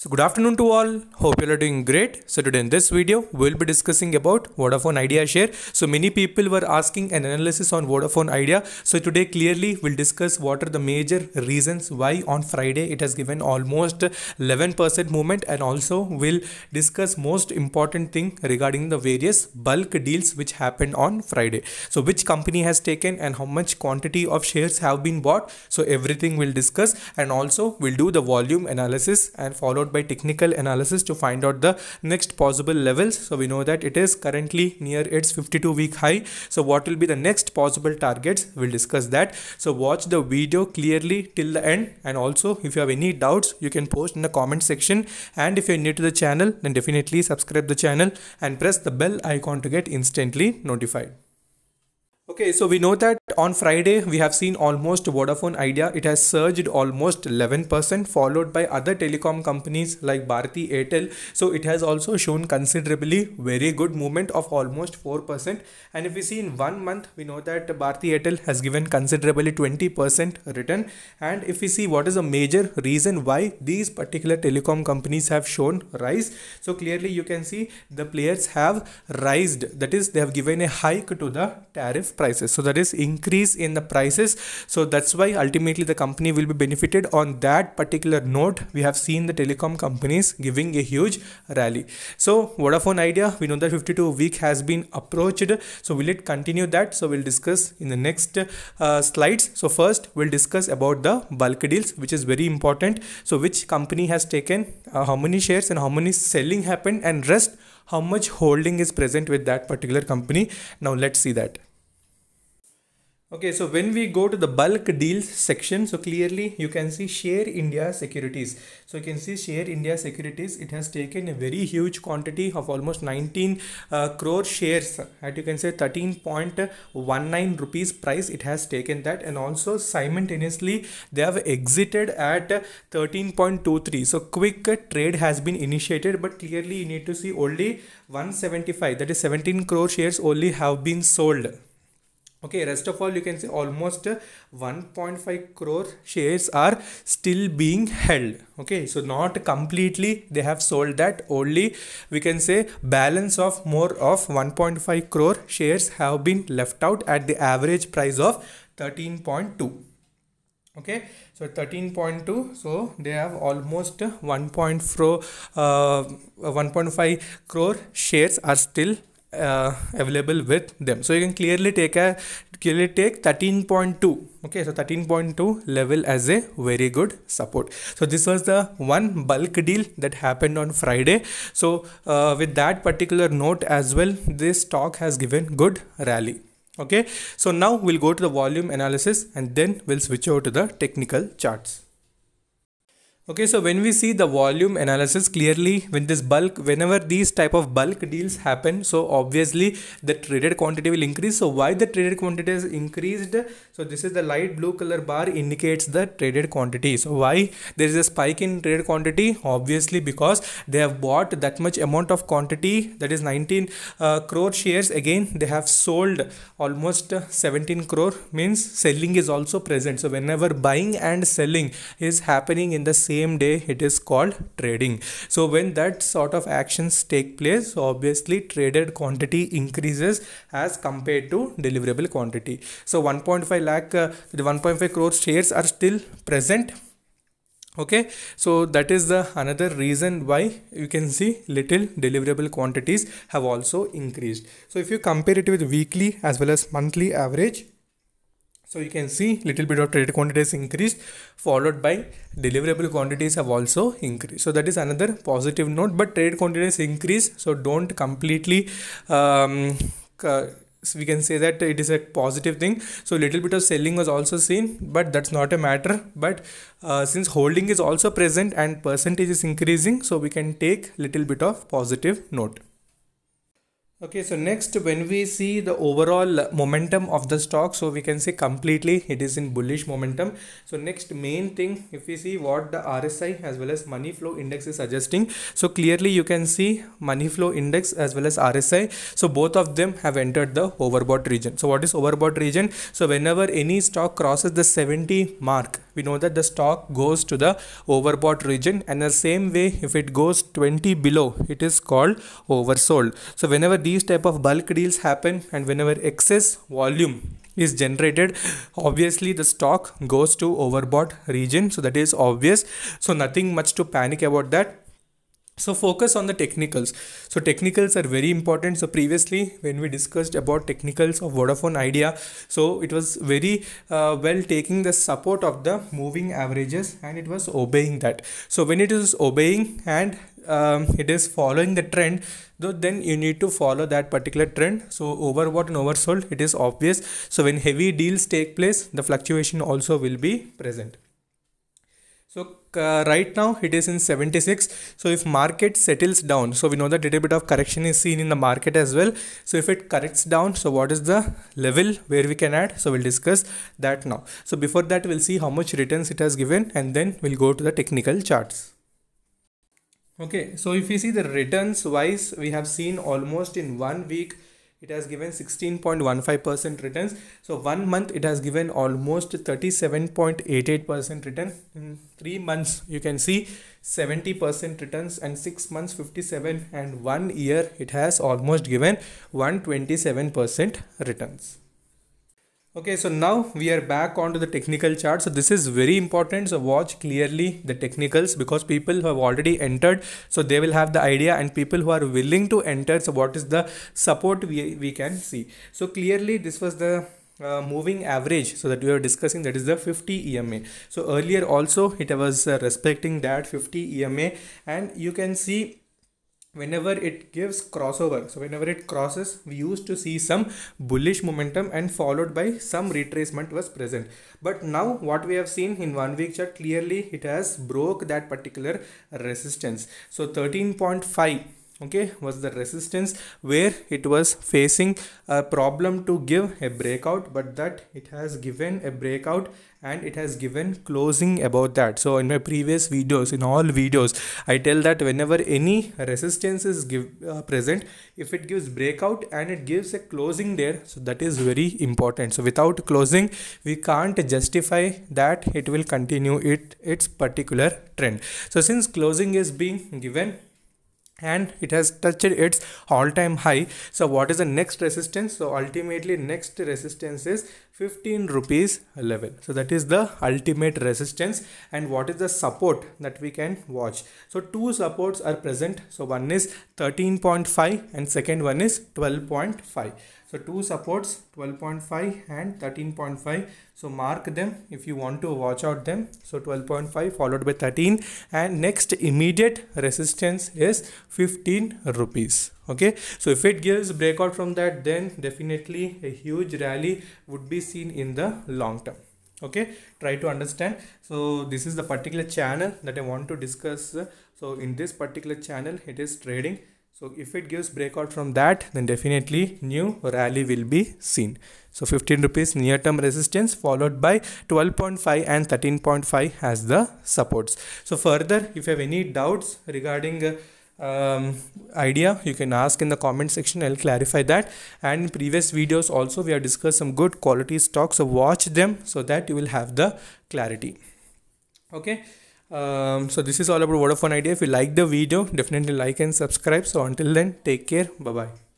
So good afternoon to all. Hope you are doing great. So today in this video, we'll be discussing about Vodafone Idea Share. So many people were asking an analysis on Vodafone Idea. So today clearly we'll discuss what are the major reasons why on Friday it has given almost 11% movement and also we'll discuss most important thing regarding the various bulk deals which happened on Friday. So which company has taken and how much quantity of shares have been bought. So everything we'll discuss and also we'll do the volume analysis and followed out by technical analysis to find out the next possible levels. So we know that it is currently near its 52 week high. So what will be the next possible targets? We'll discuss that. So watch the video clearly till the end. And also if you have any doubts, you can post in the comment section. And if you're new to the channel, then definitely subscribe the channel and press the bell icon to get instantly notified. Okay, so we know that on Friday, we have seen almost Vodafone Idea. It has surged almost 11%, followed by other telecom companies like Bharti Airtel. So it has also shown considerably very good movement of almost 4%. And if we see in one month, we know that Bharti Airtel has given considerably 20% return. And if we see what is a major reason why these particular telecom companies have shown rise. So clearly you can see the players have raised. That is, they have given a hike to the tariff prices so that is increase in the prices so that's why ultimately the company will be benefited on that particular note we have seen the telecom companies giving a huge rally so Vodafone idea we know that 52 week has been approached so will it continue that so we'll discuss in the next uh, slides so first we'll discuss about the bulk deals which is very important so which company has taken uh, how many shares and how many selling happened and rest how much holding is present with that particular company now let's see that Okay, so when we go to the bulk deals section, so clearly you can see Share India Securities. So you can see Share India Securities, it has taken a very huge quantity of almost 19 uh, crore shares at you can say 13.19 rupees price. It has taken that and also simultaneously they have exited at 13.23. So quick trade has been initiated, but clearly you need to see only 175 that is 17 crore shares only have been sold okay rest of all you can say almost uh, 1.5 crore shares are still being held okay so not completely they have sold that only we can say balance of more of 1.5 crore shares have been left out at the average price of 13.2 okay so 13.2 so they have almost 1.4 uh, uh 1.5 crore shares are still uh, available with them so you can clearly take a clearly take 13.2 okay so 13.2 level as a very good support so this was the one bulk deal that happened on friday so uh, with that particular note as well this stock has given good rally okay so now we'll go to the volume analysis and then we'll switch over to the technical charts Okay, so when we see the volume analysis clearly when this bulk, whenever these type of bulk deals happen, so obviously the traded quantity will increase. So why the traded quantity is increased? So this is the light blue color bar indicates the traded quantity. So why there is a spike in traded quantity? Obviously because they have bought that much amount of quantity that is 19 uh, crore shares. Again, they have sold almost 17 crore means selling is also present. So whenever buying and selling is happening in the same same day it is called trading so when that sort of actions take place obviously traded quantity increases as compared to deliverable quantity so 1.5 lakh uh, the 1.5 crore shares are still present okay so that is the another reason why you can see little deliverable quantities have also increased so if you compare it with weekly as well as monthly average so you can see little bit of trade quantities increased followed by deliverable quantities have also increased. So that is another positive note but trade quantities increase so don't completely um, uh, we can say that it is a positive thing so little bit of selling was also seen but that's not a matter but uh, since holding is also present and percentage is increasing so we can take little bit of positive note Okay, so next when we see the overall momentum of the stock, so we can say completely it is in bullish momentum. So next main thing, if we see what the RSI as well as money flow index is suggesting, so clearly you can see money flow index as well as RSI. So both of them have entered the overbought region. So what is overbought region? So whenever any stock crosses the 70 mark, we know that the stock goes to the overbought region and the same way if it goes 20 below, it is called oversold. So whenever these type of bulk deals happen and whenever excess volume is generated obviously the stock goes to overbought region so that is obvious so nothing much to panic about that so focus on the technicals so technicals are very important so previously when we discussed about technicals of vodafone idea so it was very uh, well taking the support of the moving averages and it was obeying that so when it is obeying and um, it is following the trend though then you need to follow that particular trend so overbought and oversold it is obvious so when heavy deals take place the fluctuation also will be present so uh, right now it is in 76 so if market settles down so we know that little bit of correction is seen in the market as well so if it corrects down so what is the level where we can add so we'll discuss that now so before that we'll see how much returns it has given and then we'll go to the technical charts okay so if we see the returns wise we have seen almost in one week it has given 16.15% returns so one month it has given almost 37.88% return in three months you can see 70% returns and six months 57 and one year it has almost given 127% returns Okay, so now we are back onto the technical chart. So this is very important. So watch clearly the technicals because people who have already entered, so they will have the idea and people who are willing to enter. So what is the support we, we can see. So clearly this was the uh, moving average so that we are discussing that is the 50 EMA so earlier also it was uh, respecting that 50 EMA and you can see whenever it gives crossover so whenever it crosses we used to see some bullish momentum and followed by some retracement was present but now what we have seen in one week chart clearly it has broke that particular resistance so 13.5 okay was the resistance where it was facing a problem to give a breakout but that it has given a breakout and it has given closing about that so in my previous videos in all videos i tell that whenever any resistance is give, uh, present if it gives breakout and it gives a closing there so that is very important so without closing we can't justify that it will continue it its particular trend so since closing is being given and it has touched its all-time high so what is the next resistance so ultimately next resistance is 15 rupees level so that is the ultimate resistance and what is the support that we can watch so two supports are present so one is 13.5 and second one is 12.5 so two supports 12.5 and 13.5 so mark them if you want to watch out them so 12.5 followed by 13 and next immediate resistance is 15 rupees okay so if it gives breakout from that then definitely a huge rally would be seen in the long term okay try to understand so this is the particular channel that i want to discuss so in this particular channel it is trading so if it gives breakout from that, then definitely new rally will be seen. So 15 rupees near term resistance followed by 12.5 and 13.5 as the supports. So further, if you have any doubts regarding uh, um, idea you can ask in the comment section i'll clarify that and in previous videos also we have discussed some good quality stocks so watch them so that you will have the clarity okay um, so this is all about Vodafone Idea. If you like the video, definitely like and subscribe. So until then, take care. Bye bye.